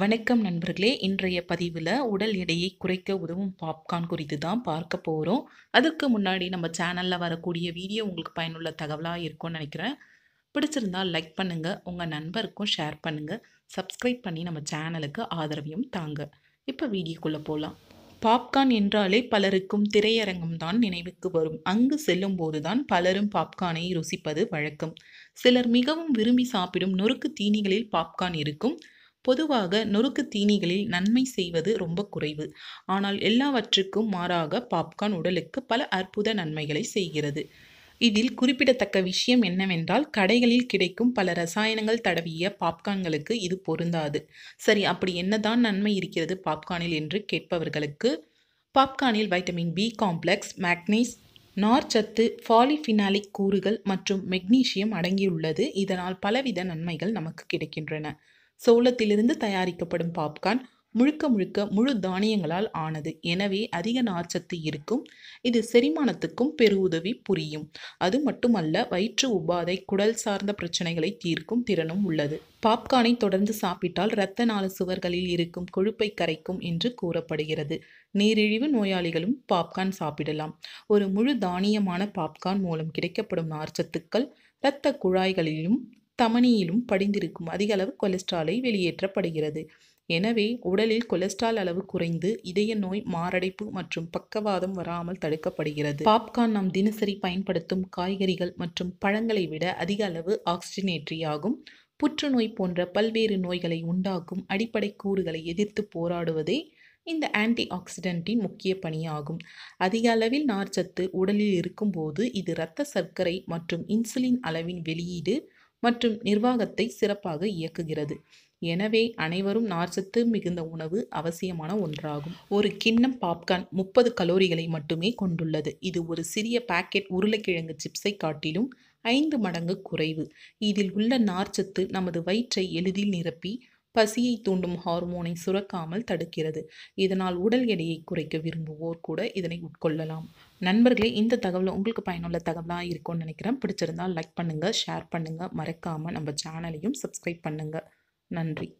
வணக்கம் நண்பர்களே இன்றைய பதிவில் உடல் எடையை குறைக்க உதவும் பாப்கார்ன் குறித்து தான் பார்க்க போகிறோம் அதுக்கு முன்னாடி நம்ம சேனலில் வரக்கூடிய வீடியோ உங்களுக்கு பயனுள்ள தகவலாக இருக்கும்னு நினைக்கிறேன் பிடிச்சிருந்தால் லைக் பண்ணுங்கள் உங்கள் நண்பருக்கும் ஷேர் பண்ணுங்கள் சப்ஸ்கிரைப் பண்ணி நம்ம சேனலுக்கு ஆதரவையும் தாங்க இப்போ வீடியோக்குள்ளே போகலாம் பாப்கார்ன் என்றாலே பலருக்கும் திரையரங்கம் தான் நினைவுக்கு வரும் அங்கு செல்லும் போதுதான் பலரும் பாப்கார்னை ருசிப்பது வழக்கம் சிலர் மிகவும் விரும்பி சாப்பிடும் நொறுக்கு தீனிகளில் பாப்கார்ன் இருக்கும் பொதுவாக நொறுக்கு தீனிகளில் நன்மை செய்வது ரொம்ப குறைவு ஆனால் எல்லாவற்றுக்கும் மாறாக பாப்கார்ன் உடலுக்கு பல அற்புத நன்மைகளை செய்கிறது இதில் குறிப்பிடத்தக்க விஷயம் என்னவென்றால் கடைகளில் கிடைக்கும் பல ரசாயனங்கள் தடவிய பாப்கார்ன்களுக்கு இது பொருந்தாது சரி அப்படி என்னதான் நன்மை இருக்கிறது பாப்கார்னில் என்று கேட்பவர்களுக்கு பாப்கார்னில் வைட்டமின் பி காம்ப்ளெக்ஸ் மேக்னீஸ் நார்ச்சத்து ஃபாலிஃபினாலிக் கூறுகள் மற்றும் மெக்னீஷியம் அடங்கியுள்ளது இதனால் பலவித நன்மைகள் நமக்கு கிடைக்கின்றன சோளத்திலிருந்து தயாரிக்கப்படும் பாப்கார்ன் முழுக்க முழுக்க முழு தானியங்களால் ஆனது எனவே அதிக நார்ச்சத்து இருக்கும் இது செரிமானத்துக்கும் பெருவுதவி புரியும் அது மட்டுமல்ல வயிற்று உபாதை குடல் சார்ந்த பிரச்சனைகளை தீர்க்கும் திறனும் உள்ளது பாப்கார்னை தொடர்ந்து சாப்பிட்டால் இரத்த நாள சுவர்களில் இருக்கும் கொழுப்பை கரைக்கும் என்று கூறப்படுகிறது நீரிழிவு நோயாளிகளும் பாப்கார்ன் சாப்பிடலாம் ஒரு முழு தானியமான பாப்கார்ன் மூலம் கிடைக்கப்படும் நார்ச்சத்துக்கள் இரத்த குழாய்களிலும் தமனியிலும் படிந்திருக்கும் அதிக அளவு கொலஸ்ட்ராலை வெளியேற்றப்படுகிறது எனவே உடலில் கொலஸ்ட்ரால் அளவு குறைந்து இதய நோய் மாரடைப்பு மற்றும் பக்கவாதம் வராமல் தடுக்கப்படுகிறது பாப்கார்ன் நாம் தினசரி பயன்படுத்தும் காய்கறிகள் மற்றும் பழங்களை விட அதிக அளவு ஆக்சிஜனேற்றி ஆகும் புற்றுநோய் போன்ற பல்வேறு நோய்களை உண்டாக்கும் அடிப்படை கூறுகளை எதிர்த்து போராடுவதே இந்த ஆன்டி ஆக்சிடென்ட்டின் முக்கிய பணியாகும் அதிக அளவில் நார்ச்சத்து உடலில் இருக்கும்போது இது இரத்த சர்க்கரை மற்றும் இன்சுலின் அளவின் வெளியீடு மற்றும் நிர்வாகத்தை சிறப்பாக இயக்குகிறது எனவே அனைவரும் நார்ச்சத்து மிகுந்த உணவு அவசியமான ஒன்றாகும் ஒரு கிண்ணம் பாப்கார்ன் முப்பது கலோரிகளை மட்டுமே கொண்டுள்ளது இது ஒரு சிறிய பாக்கெட் உருளைக்கிழங்கு சிப்ஸை காட்டிலும் ஐந்து மடங்கு குறைவு இதில் உள்ள நார்ச்சத்து நமது வயிற்றை எளிதில் நிரப்பி பசியை தூண்டும் ஹார்மோனை சுரக்காமல் தடுக்கிறது இதனால் உடல் எடையை குறைக்க விரும்புவோர் கூட இதனை உட்கொள்ளலாம் நண்பர்களே இந்த தகவல் உங்களுக்கு பயனுள்ள தகவலாக இருக்கும்னு நினைக்கிறேன் பிடிச்சிருந்தால் லைக் பண்ணுங்கள் ஷேர் பண்ணுங்கள் மறக்காமல் நம்ம சேனலையும் சப்ஸ்கிரைப் பண்ணுங்கள் நன்றி